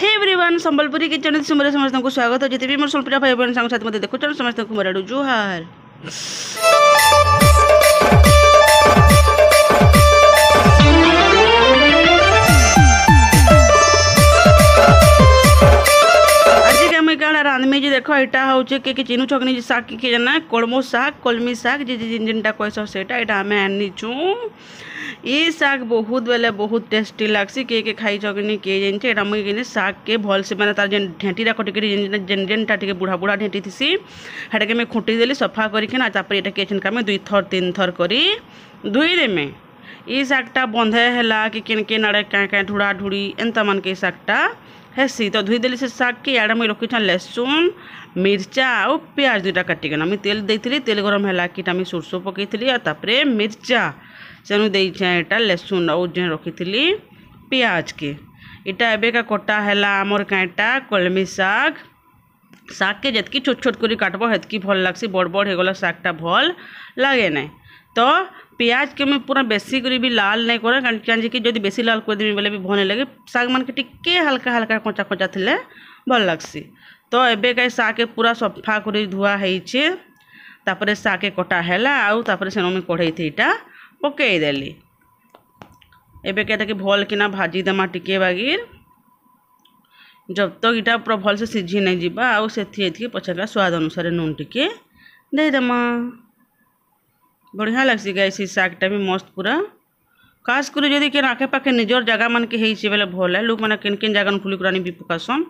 hey everyone Sambalpuri के channel से मेरे समस्त को स्वागत है जितने भी मोर सोलपुरा भाई बहन संग साथ में देखो चैनल समस्त को मेरा जोहार রাঁধমি যে দেখ এটা হচ্ছে কে কে চিনুছ কি নিজে শাক কি জানা কলমো শাক কলমি শাক যে যেটা কইস সেটা এটা আমি ये साग बहुत बेले बहुत टेस्टी लगसी किए किए खाई किए जानते मुझे शाग के भल से मैंने तार जेन ढेटी रख टे जेन जेनटा टे बुढ़ा बुढ़ा ढेटी थी हेटा के मैं खुटी देली सफा करके ये दुई थर तीन थर कर दुईदेमे ये शागटा बंधे है कि नड़े कें कें ढुड़ा ढुड़ी एनता मान के शागटा हेसी तो धोईदेली से साग के इड़े मुझे रखी छाँ लेसुन मिर्चा आउ पिज दुईटा काटिकना मुझे तेल दे तेल गरम है कि सोरस पकई थी और मिर्चा सेनु देटा लेसुन आउ जे रखी पिज के इटा एबिका कटा है कलमी शाग शे जितकी छोट छोट कर भल लग्सी बड़ बड़ हो गला शा भल लगे ना तो पिज के मुझे पूरा बेसी कर भी लाल नहीं करें कारण कि जो बेस लाल कर देमी बोले भी भल नहीं लगे शाग मान के टे हाल्का हाल्का कचा कचा थे भल लग्सी तो एबे का शे पूरा सफा कर धुआ होपर के कटा है आउ तापर से कढ़ई थी इटा ପକାଇଦେଲି ଏବେକା ତାକେ ଭଲ୍କିନା ଭାଜିଦେମା ଟିକେ ବାଗିର୍ ଜବତକ ଇଟା ପୁରା ଭଲସେ ସିଝି ନାଇଁ ଯିବା ଆଉ ସେଥି ଏଥିକି ପଛକା ସ୍ୱାଦ ଅନୁସାରେ ନୁନ୍ ଟିକେ ଦେଇଦେମା ବଢ଼ିଆ ଲାଗ୍ସି ଗାଈ ସେ ଶାଗ୍ଟା ବି ମସ୍ତ ପୁରା ଖାସ୍ କରି ଯଦି କେନ୍ ଆଖେପାଖେ ନିଜର୍ ଜାଗାମାନକେ ହେଇଛେ ବେଲେ ଭଲ୍ ଏ ଲୋକ୍ମାନେ କେନ୍ କେନ୍ ଜାଗାନୁ ଖୁଲିକୁରାନି ବି ପକାସନ୍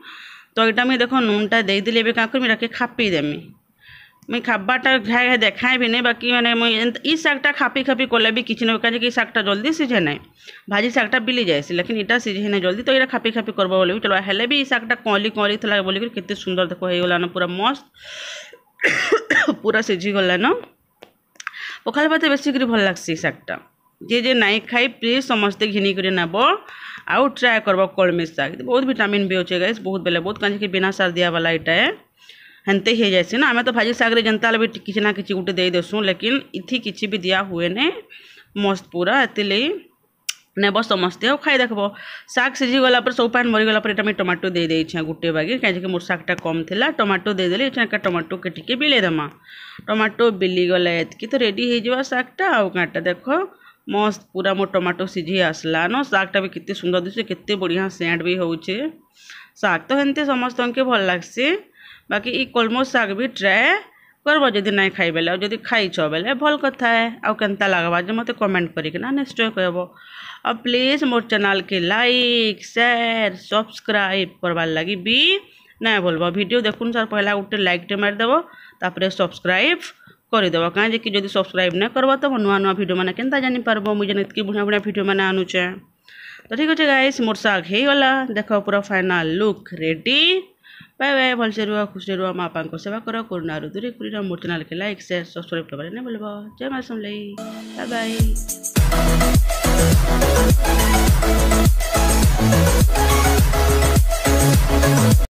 ତ ଇଟା ମୁଇଁ ଦେଖ ନୁନ୍ଟା ଦେଇଦେଲି ଏବେ କାଁ କରିମି ଇଟାକେ ଖାପେଇ ଦେମି मुई खाबारटा घाए देखाए भी नहीं बाकी मैंने मुई इ शाटा खापी खापी कले भी किसी ना कहे कि शाटा जल्दी सीझे ना भाजी शाटा बिली जाए लेकिन इटा सीझे ना जल्दी तो यहाँ खापी खापी करब बोल चलो हेले भी शाटा कली कली था बोलिक के सुंदर देख हो गलान पूरा मस्त पूरा सीझीगलान पखाल भात बेस भल लग्सी शाटा जे जे नाई खाई प्लीज समस्ते घिनी नब आउ ट्राए करब कलमी शाग बहुत भिटामिन भी अच्छे गाइस बहुत बेले बहुत कहे कि बिना सार दिवाला यहाँ है हनते ही जैसे ना आम तो भाजी सागरे जनता लगे कि ना कि गोटे दे देसुँ लेकिन इथि किसी भी दिया हुए ने मस्त पूरा एतले ନେବ ସମସ୍ତେ ଆଉ ଖାଇ ଦେଖିବ ଶାଗ ସିଝିଗଲା ପରେ ସବୁ ପାଣି ମରିଗଲା ପରେ ଏଇଟା ମୁଁ ଟମାଟୋ ଦେଇଦେଇଛେ ଗୋଟିଏ ବାଗି କାହିଁକି ମୋର ଶାଗଟା କମ୍ ଥିଲା ଟମାଟୋ ଦେଇଦେଲି ଏଇଟା ଏକା ଟମାଟୋକେ ଟିକେ ବିଲେଇଦେମା ଟମାଟୋ ବିଲିଗଲା ଏତିକି ତ ରେଡ଼ି ହେଇଯିବ ଶାଗଟା ଆଉ କାଁଟା ଦେଖ ମସ୍ତ ପୁରା ମୋ ଟମାଟୋ ସିଝି ଆସିଲାନ ଶାଗଟା ବି କେତେ ସୁନ୍ଦର ଦିଶୁଛି କେତେ ବଢ଼ିଆ ସେଣ୍ଟ ବି ହେଉଛେ ଶାଗ ତ ଏମିତି ସମସ୍ତଙ୍କୁ ଭଲ ଲାଗ୍ସି ବାକି ଇ କଲ୍ମୋ ଶାଗ୍ ବି ଟ୍ରାଏ କର୍ବ ଯଦି ନାଇଁ ଖାଇବେଲେ ଆଉ ଯଦି ଖାଇଛ ବେଲେ ଭଲ୍ କଥା ଏ ଆଉ କେନ୍ତା ଲାଗ୍ବା ଯେ ମୋତେ କମେଣ୍ଟ କରିକିନା ନିଶ୍ଚୟ କହିବ ଆଉ ପ୍ଲିଜ୍ ମୋର୍ ଚ୍ୟାନେଲ୍କେ ଲାଇକ୍ ସେୟାର୍ ସବସ୍କ୍ରାଇବ୍ କର୍ବାର୍ ଲାଗି ବି ନାଇଁ ଭୁଲ୍ବ ଭିଡ଼ିଓ ଦେଖୁନ୍ ସାର୍ ପହେଲା ଗୋଟେ ଲାଇକ୍ଟେ ମାରିଦେବ ତାପରେ ସବସ୍କ୍ରାଇବ୍ କରିଦେବ କାହିଁକି ଯଦି ସବସ୍କ୍ରାଇବ୍ ନାଇଁ କର୍ବ ତ ନୂଆ ନୂଆ ଭିଡ଼ିଓ ମାନେ କେନ୍ତା ଜାଣିପାରବ ମୁଇଁ ଯେନ୍ ଏତ୍କି ବଢ଼ିଆ ବଢ଼ିଆ ଭିଡ଼ିଓ ମାନେ ଆନୁଛେଁ ତ ଠିକ୍ ଅଛେ ଗାଇସ୍ ମୋର୍ ଶାଗ୍ ହେଇଗଲା ଦେଖ ପୁରା ଫାଇନାଲ୍ ଲୁକ୍ ରେଡ଼ି ବାଏ ଭଲସେ ରୁହ ଖୁସିରେ ରୁହ ମା ବାପାଙ୍କ ସେବା କର କରୁଣା ଋତୁରେ ପୁରୀର ମୂର୍ତ୍ତି ନାଲକେ ଲାଇକ୍ ସେୟାର ସବସ୍କ୍ରାଇବ୍ କରିବାରେ ନେଇ ବୁଲିବ ଜୟ ମାସ ବାଏ